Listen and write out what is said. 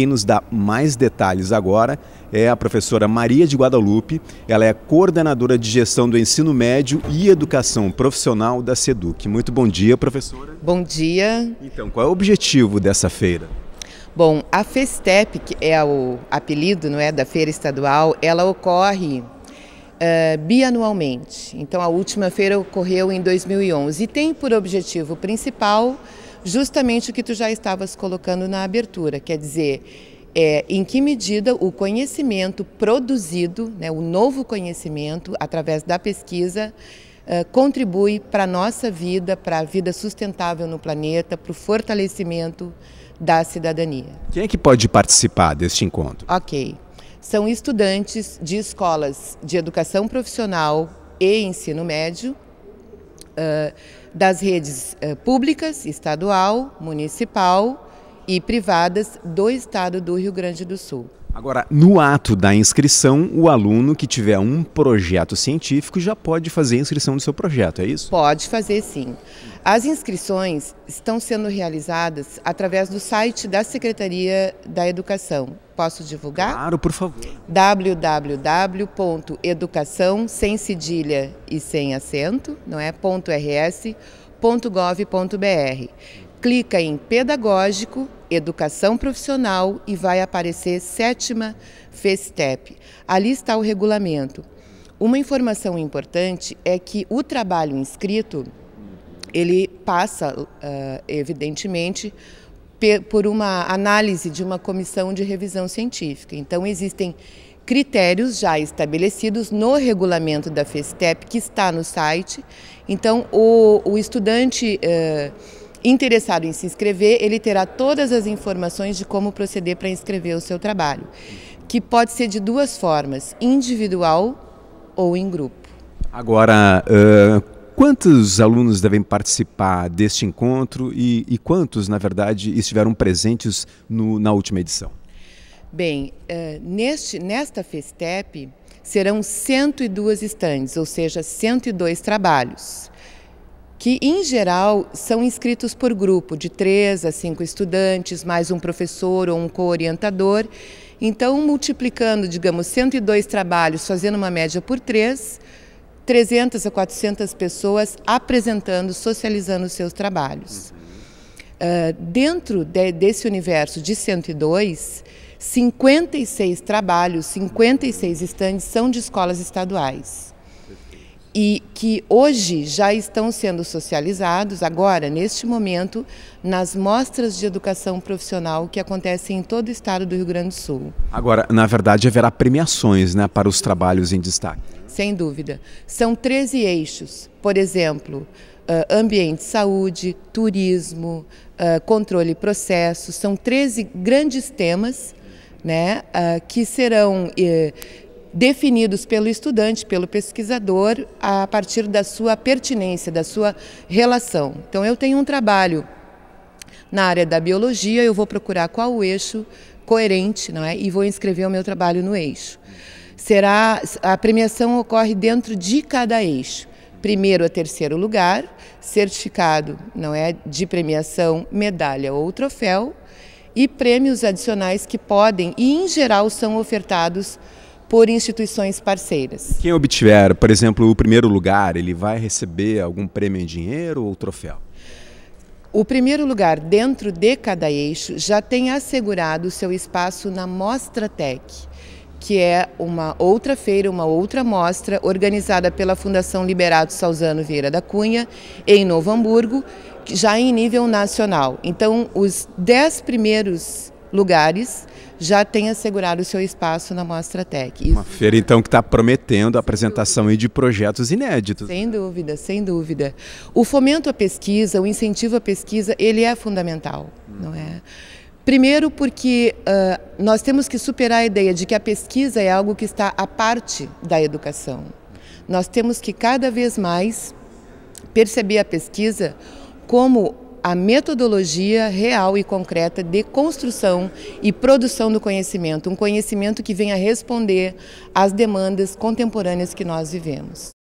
Quem nos dá mais detalhes agora é a professora Maria de Guadalupe. Ela é coordenadora de gestão do ensino médio e educação profissional da SEDUC. Muito bom dia, professora. Bom dia. Então, qual é o objetivo dessa feira? Bom, a FESTEP, que é o apelido não é, da feira estadual, ela ocorre uh, bianualmente. Então, a última feira ocorreu em 2011 e tem por objetivo principal justamente o que tu já estavas colocando na abertura, quer dizer, é, em que medida o conhecimento produzido, né, o novo conhecimento, através da pesquisa, eh, contribui para a nossa vida, para a vida sustentável no planeta, para o fortalecimento da cidadania. Quem é que pode participar deste encontro? Ok. São estudantes de escolas de educação profissional e ensino médio, ah, das redes ah, públicas, estadual, municipal e privadas do estado do Rio Grande do Sul. Agora, no ato da inscrição, o aluno que tiver um projeto científico já pode fazer a inscrição do seu projeto, é isso? Pode fazer sim. As inscrições estão sendo realizadas através do site da Secretaria da Educação. Posso divulgar? Claro, por favor. www.educação sem cedilha e sem acento, não é? .rs.gov.br clica em Pedagógico, Educação Profissional e vai aparecer Sétima FESTEP. Ali está o regulamento. Uma informação importante é que o trabalho inscrito, ele passa, ah, evidentemente, por uma análise de uma comissão de revisão científica. Então, existem critérios já estabelecidos no regulamento da FESTEP, que está no site. Então, o, o estudante... Eh, interessado em se inscrever, ele terá todas as informações de como proceder para inscrever o seu trabalho, que pode ser de duas formas, individual ou em grupo. Agora, uh, quantos alunos devem participar deste encontro e, e quantos, na verdade, estiveram presentes no, na última edição? Bem, uh, neste, nesta Festep serão 102 estandes, ou seja, 102 trabalhos que, em geral, são inscritos por grupo, de três a cinco estudantes, mais um professor ou um co-orientador. Então, multiplicando, digamos, 102 trabalhos, fazendo uma média por três, 300 a 400 pessoas apresentando, socializando os seus trabalhos. Uh, dentro de, desse universo de 102, 56 trabalhos, 56 estandes são de escolas estaduais e que hoje já estão sendo socializados, agora, neste momento, nas mostras de educação profissional que acontecem em todo o estado do Rio Grande do Sul. Agora, na verdade, haverá premiações né, para os trabalhos em destaque. Sem dúvida. São 13 eixos, por exemplo, ambiente, saúde, turismo, controle e processo, são 13 grandes temas né, que serão definidos pelo estudante, pelo pesquisador, a partir da sua pertinência, da sua relação. Então, eu tenho um trabalho na área da biologia, eu vou procurar qual o eixo coerente, não é? E vou inscrever o meu trabalho no eixo. Será a premiação ocorre dentro de cada eixo. Primeiro a terceiro lugar, certificado, não é, de premiação, medalha ou troféu e prêmios adicionais que podem e em geral são ofertados por instituições parceiras. Quem obtiver, por exemplo, o primeiro lugar, ele vai receber algum prêmio em dinheiro ou troféu? O primeiro lugar dentro de cada eixo já tem assegurado o seu espaço na Mostra Tech, que é uma outra feira, uma outra mostra organizada pela Fundação Liberato Salzano Vieira da Cunha, em Novo Hamburgo, já em nível nacional. Então, os dez primeiros lugares já tem assegurado o seu espaço na Mostra Tech. Isso. Uma feira, então, que está prometendo a apresentação de projetos inéditos. Sem dúvida, sem dúvida. O fomento à pesquisa, o incentivo à pesquisa, ele é fundamental, hum. não é? Primeiro porque uh, nós temos que superar a ideia de que a pesquisa é algo que está à parte da educação. Nós temos que cada vez mais perceber a pesquisa como a metodologia real e concreta de construção e produção do conhecimento, um conhecimento que venha responder às demandas contemporâneas que nós vivemos.